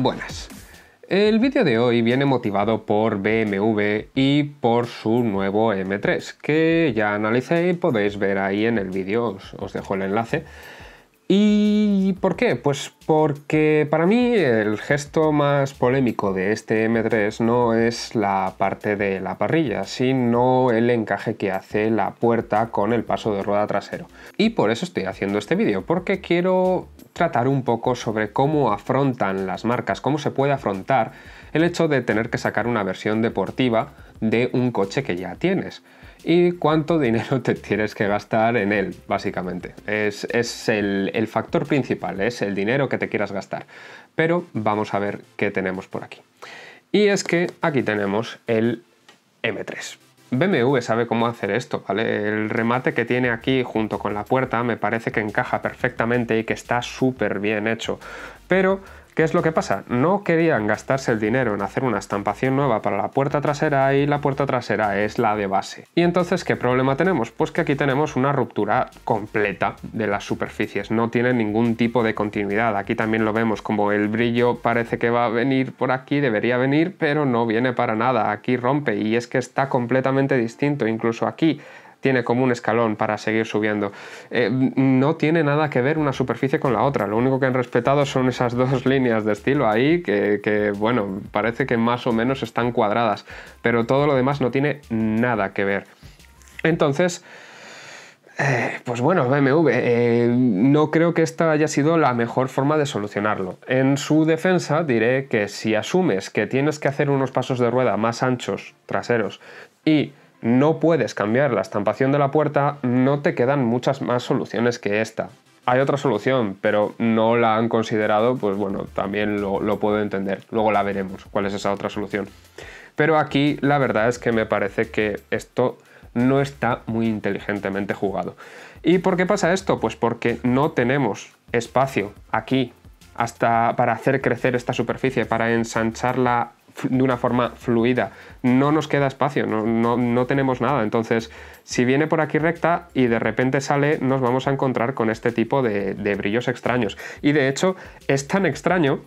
Buenas. El vídeo de hoy viene motivado por BMW y por su nuevo M3, que ya analicé y podéis ver ahí en el vídeo, os, dejo el enlace. ¿Y por qué? Pues porque para mí el gesto más polémico de este M3 no es la parte de la parrilla, sino el encaje que hace la puerta con el paso de rueda trasero. Y por eso estoy haciendo este vídeo, porque quiero tratar un poco sobre cómo afrontan las marcas, cómo se puede afrontar el hecho de tener que sacar una versión deportiva de un coche que ya tienes y cuánto dinero te tienes que gastar en él, básicamente. Es, el, el factor principal, es el dinero que te quieras gastar. Pero vamos a ver qué tenemos por aquí. Y es que aquí tenemos el M3. BMW sabe cómo hacer esto, ¿vale? El remate que tiene aquí junto con la puerta me parece que encaja perfectamente y que está súper bien hecho. Pero ¿Qué es lo que pasa? No querían gastarse el dinero en hacer una estampación nueva para la puerta trasera y la puerta trasera es la de base. ¿Y entonces qué problema tenemos? Pues que aquí tenemos una ruptura completa de las superficies, no tiene ningún tipo de continuidad. Aquí también lo vemos como el brillo parece que va a venir por aquí, debería venir, pero no viene para nada. Aquí rompe y es que está completamente distinto. Incluso aquí tiene como un escalón para seguir subiendo. Eh, no tiene nada que ver una superficie con la otra, lo único que han respetado son esas dos líneas de estilo ahí que, bueno, parece que más o menos están cuadradas, pero todo lo demás no tiene nada que ver. Entonces, eh, pues bueno, BMW, eh, no creo que esta haya sido la mejor forma de solucionarlo. En su defensa diré que si asumes que tienes que hacer unos pasos de rueda más anchos, traseros, y no puedes cambiar la estampación de la puerta, no te quedan muchas más soluciones que esta. Hay otra solución, pero no la han considerado, pues bueno, también lo, puedo entender. Luego la veremos, cuál es esa otra solución. Pero aquí la verdad es que me parece que esto no está muy inteligentemente jugado. ¿Y por qué pasa esto? Pues porque no tenemos espacio aquí hasta para hacer crecer esta superficie, para ensancharla de una forma fluida. No nos queda espacio, no, tenemos nada. Entonces, si viene por aquí recta y de repente sale, nos vamos a encontrar con este tipo de, brillos extraños. Y de hecho, es tan extraño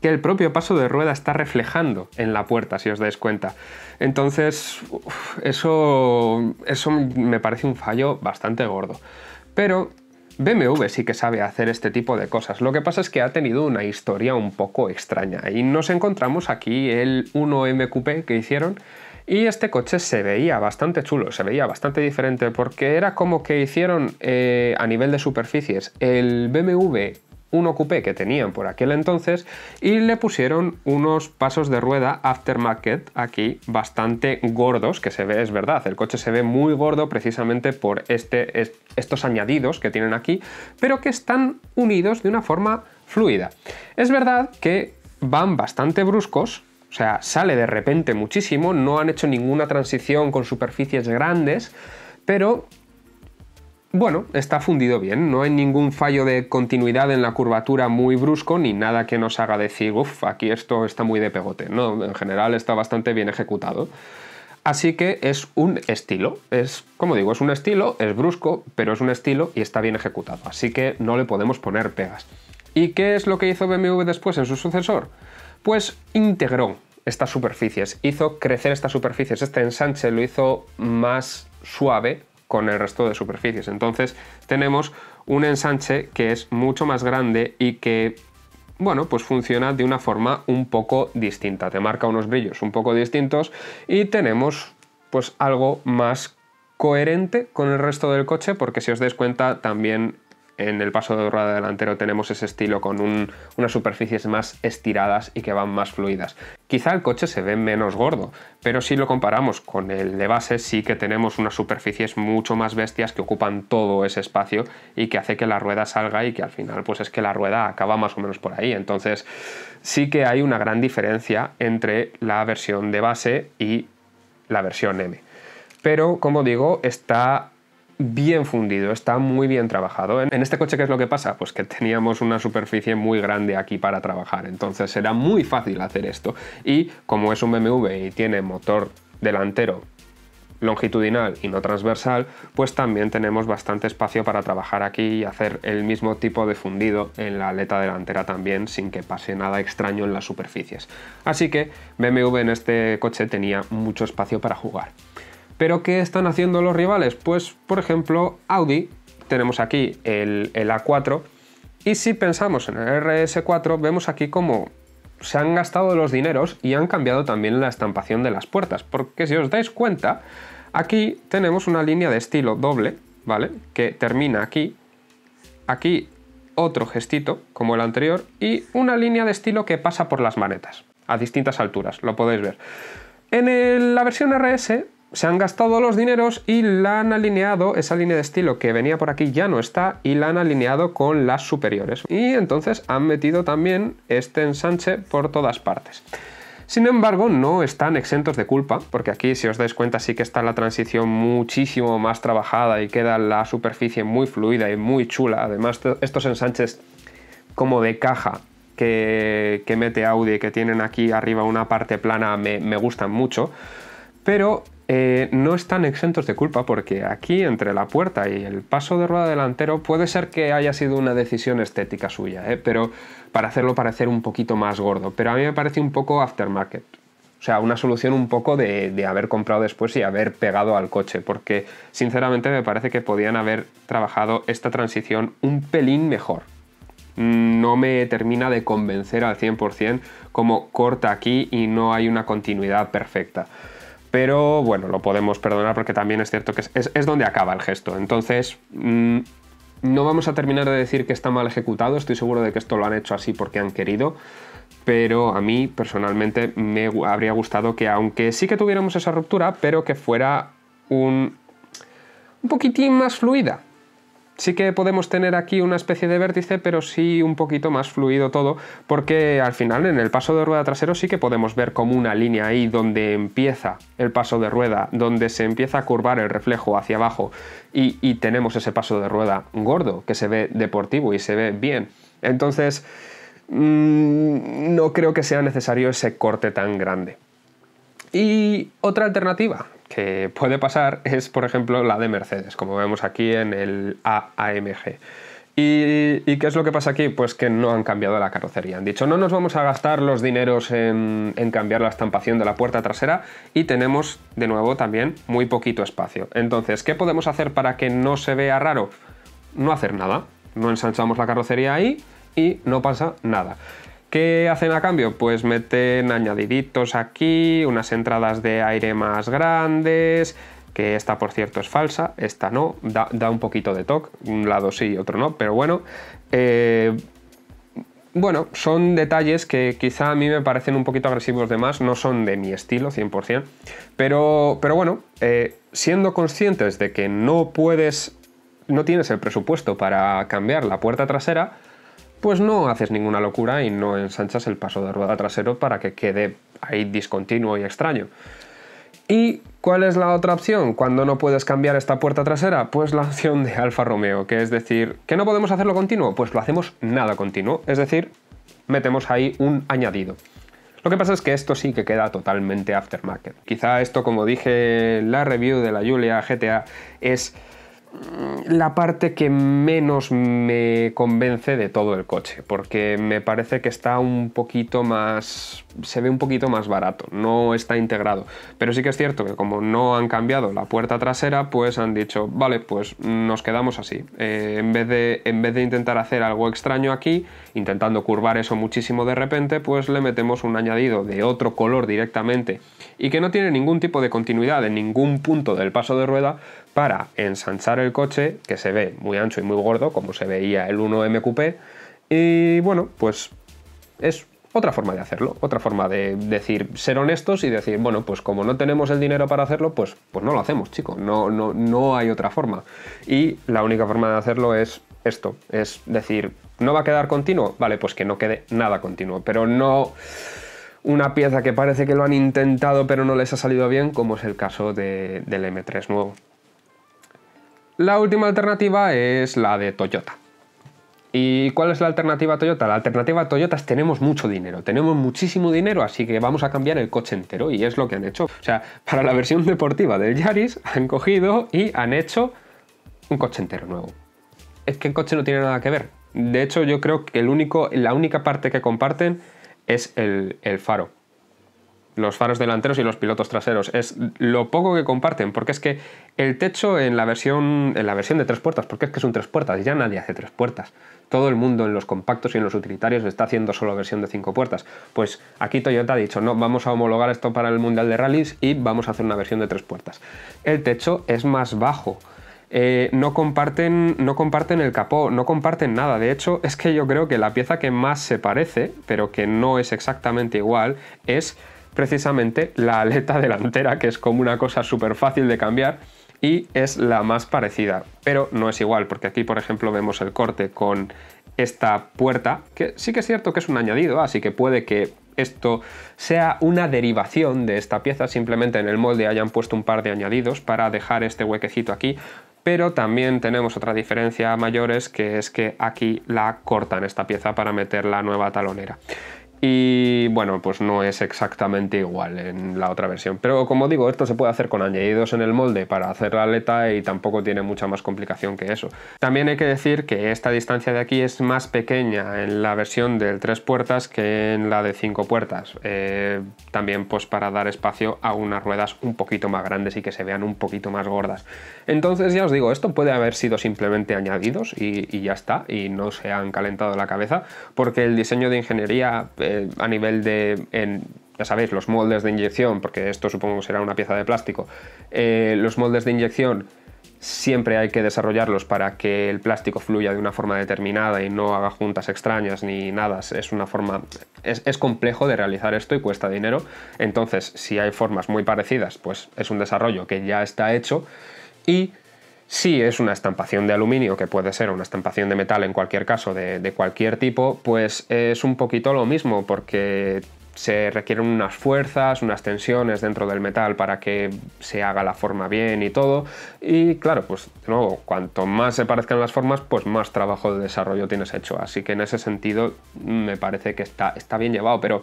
que el propio paso de rueda está reflejando en la puerta, si os dais cuenta. Entonces, eso, eso me parece un fallo bastante gordo. Pero BMW sí que sabe hacer este tipo de cosas, lo que pasa es que ha tenido una historia un poco extraña y nos encontramos aquí el 1M que hicieron y este coche se veía bastante chulo, se veía bastante diferente porque era como que hicieron eh, a nivel de superficies el BMW un coupé que tenían por aquel entonces y le pusieron unos pasos de rueda aftermarket aquí bastante gordos, que se ve, es verdad, el coche se ve muy gordo precisamente por este, estos añadidos que tienen aquí, pero que están unidos de una forma fluida. Es verdad que van bastante bruscos, o sea, sale de repente muchísimo, no han hecho ninguna transición con superficies grandes, pero bueno, está fundido bien, no hay ningún fallo de continuidad en la curvatura muy brusco ni nada que nos haga decir, uff, aquí esto está muy de pegote. No, en general está bastante bien ejecutado. Así que es un estilo, es, como digo, es un estilo, es brusco, pero es un estilo y está bien ejecutado. Así que no le podemos poner pegas. ¿Y qué es lo que hizo BMW después en su sucesor? Pues integró estas superficies, hizo crecer estas superficies, este ensanche lo hizo más suave, con el resto de superficies. Entonces tenemos un ensanche que es mucho más grande y que bueno, pues funciona de una forma un poco distinta. Te marca unos brillos un poco distintos y tenemos pues algo más coherente con el resto del coche porque si os dais cuenta también en el paso de rueda delantero tenemos ese estilo con unas superficies más estiradas y que van más fluidas. Quizá el coche se ve menos gordo, pero si lo comparamos con el de base sí que tenemos unas superficies mucho más bestias que ocupan todo ese espacio y que hace que la rueda salga y que al final pues es que la rueda acaba más o menos por ahí. Entonces sí que hay una gran diferencia entre la versión de base y la versión M. Pero como digo, está bien fundido, está muy bien trabajado. En este coche, ¿qué es lo que pasa? Pues que teníamos una superficie muy grande aquí para trabajar, entonces era muy fácil hacer esto. Y como es un BMW y tiene motor delantero longitudinal y no transversal, pues también tenemos bastante espacio para trabajar aquí y hacer el mismo tipo de fundido en la aleta delantera también sin que pase nada extraño en las superficies. Así que BMW en este coche tenía mucho espacio para jugar. ¿Pero qué están haciendo los rivales? Pues, por ejemplo, Audi, tenemos aquí el, A4, y si pensamos en el RS4, vemos aquí cómo se han gastado los dineros y han cambiado también la estampación de las puertas, porque si os dais cuenta, aquí tenemos una línea de estilo doble, ¿vale? Que termina aquí, aquí otro gestito, como el anterior, y una línea de estilo que pasa por las manetas, a distintas alturas, lo podéis ver. En la versión RS se han gastado los dineros y la han alineado, esa línea de estilo que venía por aquí ya no está, y la han alineado con las superiores. Y entonces han metido también este ensanche por todas partes. Sin embargo, no están exentos de culpa, porque aquí, si os dais cuenta, sí que está la transición muchísimo más trabajada y queda la superficie muy fluida y muy chula. Además, estos ensanches como de caja que, que mete Audi, que tienen aquí arriba una parte plana, me, me gustan mucho. Pero eh, no están exentos de culpa porque aquí entre la puerta y el paso de rueda delantero puede ser que haya sido una decisión estética suya, eh, pero para hacerlo parecer un poquito más gordo. Pero a mí me parece un poco aftermarket. O sea, una solución un poco de, de haber comprado después y haber pegado al coche, porque sinceramente me parece que podían haber trabajado esta transición un pelín mejor mm, no me termina de convencer al 100% como corta aquí y no hay una continuidad perfecta pero bueno, lo podemos perdonar porque también es cierto que es, donde acaba el gesto. Entonces, mm, no vamos a terminar de decir que está mal ejecutado, estoy seguro de que esto lo han hecho así porque han querido, pero a mí personalmente me habría gustado que aunque sí que tuviéramos esa ruptura, pero que fuera un, un poquitín más fluida, sí que podemos tener aquí una especie de vértice, pero sí un poquito más fluido todo, porque al final en el paso de rueda trasero sí que podemos ver como una línea ahí donde empieza el paso de rueda, donde se empieza a curvar el reflejo hacia abajo y, tenemos ese paso de rueda gordo, que se ve deportivo y se ve bien. Entonces, mm, no creo que sea necesario ese corte tan grande. Y otra alternativa que puede pasar es, por ejemplo, la de Mercedes, como vemos aquí en el AAMG. ¿Y, qué es lo que pasa aquí? Pues que no han cambiado la carrocería. Han dicho, no nos vamos a gastar los dineros en, cambiar la estampación de la puerta trasera y tenemos de nuevo también muy poquito espacio. Entonces, ¿qué podemos hacer para que no se vea raro? No hacer nada. No ensanchamos la carrocería ahí y no pasa nada. ¿Qué hacen a cambio? Pues meten añadiditos aquí, unas entradas de aire más grandes, que esta por cierto es falsa, esta no, da, un poquito de toque, un lado sí y otro no, pero bueno. Eh, bueno, son detalles que quizá a mí me parecen un poquito agresivos de más, no son de mi estilo 100%, pero, pero bueno, eh, siendo conscientes de que no puedes, no tienes el presupuesto para cambiar la puerta trasera, pues no haces ninguna locura y no ensanchas el paso de rueda trasero para que quede ahí discontinuo y extraño. ¿Y cuál es la otra opción cuando no puedes cambiar esta puerta trasera? Pues la opción de Alfa Romeo, que es decir, que no podemos hacerlo continuo, pues lo hacemos nada continuo, es decir, metemos ahí un añadido. Lo que pasa es que esto sí que queda totalmente aftermarket. Quizá esto, como dije en la review de la Julia GTA, es la parte que menos me convence de todo el coche, porque me parece que está un poquito más, se ve un poquito más barato, no está integrado. Pero sí que es cierto que como no han cambiado la puerta trasera, pues han dicho, vale, pues nos quedamos así. Eh, en, vez de, en vez de intentar hacer algo extraño aquí, intentando curvar eso muchísimo de repente, pues le metemos un añadido de otro color directamente y que no tiene ningún tipo de continuidad en ningún punto del paso de rueda, para ensanchar el coche, que se ve muy ancho y muy gordo, como se veía el 1MQP. Y bueno, pues es otra forma de hacerlo, otra forma de decir, ser honestos y decir, bueno, pues como no tenemos el dinero para hacerlo, pues, pues no lo hacemos, chicos, no, no, no hay otra forma. Y la única forma de hacerlo es esto, es decir, ¿no va a quedar continuo? Vale, pues que no quede nada continuo, pero no una pieza que parece que lo han intentado pero no les ha salido bien, como es el caso del M3 nuevo. La última alternativa es la de Toyota. ¿Y cuál es la alternativa a Toyota? La alternativa a Toyota es tenemos mucho dinero, tenemos muchísimo dinero, así que vamos a cambiar el coche entero y es lo que han hecho. O sea, para la versión deportiva del Yaris han cogido y han hecho un coche entero nuevo. Es que el coche no tiene nada que ver. De hecho, yo creo que el único, la única parte que comparten es el faro los faros delanteros y los pilotos traseros. Es lo poco que comparten, porque es que el techo en la versión, en la versión de tres puertas, porque es que son tres puertas, ya nadie hace tres puertas. Todo el mundo en los compactos y en los utilitarios está haciendo solo versión de cinco puertas. Pues aquí Toyota ha dicho, no, vamos a homologar esto para el Mundial de Rallys y vamos a hacer una versión de tres puertas. El techo es más bajo. Eh, no, comparten, no comparten el capó, no comparten nada. De hecho, es que yo creo que la pieza que más se parece, pero que no es exactamente igual, es precisamente la aleta delantera, que es como una cosa súper fácil de cambiar y es la más parecida, pero no es igual, porque aquí por ejemplo vemos el corte con esta puerta, que sí que es cierto que es un añadido, así que puede que esto sea una derivación de esta pieza, simplemente en el molde hayan puesto un par de añadidos para dejar este huequecito aquí, pero también tenemos otra diferencia mayor que es que aquí la cortan esta pieza para meter la nueva talonera. Y bueno, pues no es exactamente igual en la otra versión. Pero como digo, esto se puede hacer con añadidos en el molde para hacer la aleta y tampoco tiene mucha más complicación que eso. También hay que decir que esta distancia de aquí es más pequeña en la versión del tres puertas que en la de cinco puertas. Eh, también pues para dar espacio a unas ruedas un poquito más grandes y que se vean un poquito más gordas. Entonces ya os digo, esto puede haber sido simplemente añadidos y, ya está. Y no se han calentado la cabeza porque el diseño de ingeniería a nivel de, ya sabéis, los moldes de inyección, porque esto supongo que será una pieza de plástico, eh, los moldes de inyección siempre hay que desarrollarlos para que el plástico fluya de una forma determinada y no haga juntas extrañas ni nada. Es una forma. Es, es, complejo de realizar esto y cuesta dinero. Entonces, si hay formas muy parecidas, pues es un desarrollo que ya está hecho. Y si es una estampación de aluminio, que puede ser una estampación de metal en cualquier caso, de, cualquier tipo, pues es un poquito lo mismo, porque se requieren unas fuerzas, unas tensiones dentro del metal para que se haga la forma bien y todo. Y claro, pues de cuanto más se parezcan las formas, pues más trabajo de desarrollo tienes hecho. Así que en ese sentido me parece que está, está bien llevado, pero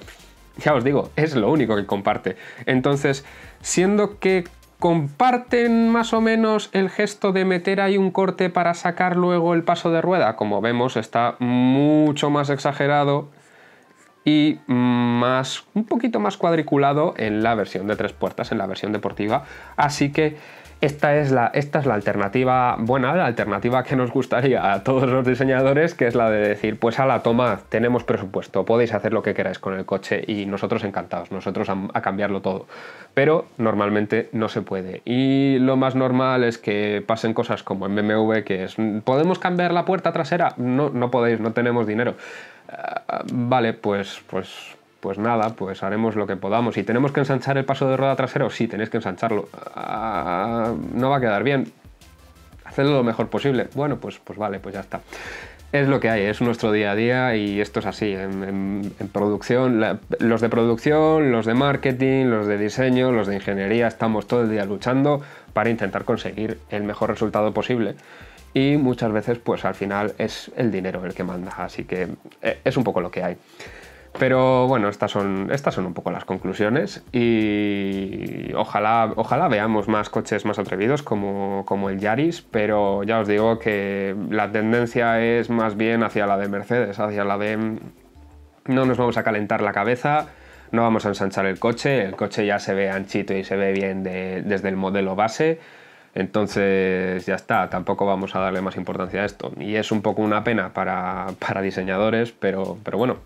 ya os digo, es lo único que comparte. Entonces, siendo que comparten más o menos el gesto de meter ahí un corte para sacar luego el paso de rueda. Como vemos, está mucho más exagerado y más, un poquito más cuadriculado en la versión de tres puertas, en la versión deportiva. Así que esta es, la, esta es la alternativa buena, la alternativa que nos gustaría a todos los diseñadores, que es la de decir, pues a la toma, tenemos presupuesto, podéis hacer lo que queráis con el coche y nosotros encantados, nosotros a, cambiarlo todo. Pero normalmente no se puede. Y lo más normal es que pasen cosas como en BMW, que es, ¿podemos cambiar la puerta trasera? No, no podéis, no tenemos dinero. Ah, ah, vale, pues, pues pues nada, pues haremos lo que podamos. ¿Y tenemos que ensanchar el paso de rueda trasero? Sí, tenéis que ensancharlo. Ah, no va a quedar bien. Hacedlo lo mejor posible. Bueno, pues, pues vale, pues ya está. Es lo que hay, es nuestro día a día y esto es así. En, producción, los de producción, los de marketing, los de diseño, los de ingeniería, estamos todo el día luchando para intentar conseguir el mejor resultado posible y muchas veces pues al final es el dinero el que manda, así que eh, es un poco lo que hay. Pero bueno, estas son, estas son un poco las conclusiones y ojalá, ojalá veamos más coches más atrevidos como, el Yaris, pero ya os digo que la tendencia es más bien hacia la de Mercedes, hacia la de no nos vamos a calentar la cabeza, no vamos a ensanchar el coche, el coche ya se ve anchito y se ve bien desde el modelo base. Entonces ya está, tampoco vamos a darle más importancia a esto. Y es un poco una pena para, diseñadores, pero, pero bueno,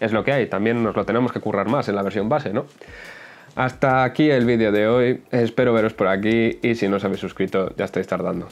es lo que hay, también nos lo tenemos que currar más en la versión base, ¿no? Hasta aquí el vídeo de hoy, espero veros por aquí y si no os habéis suscrito ya estáis tardando.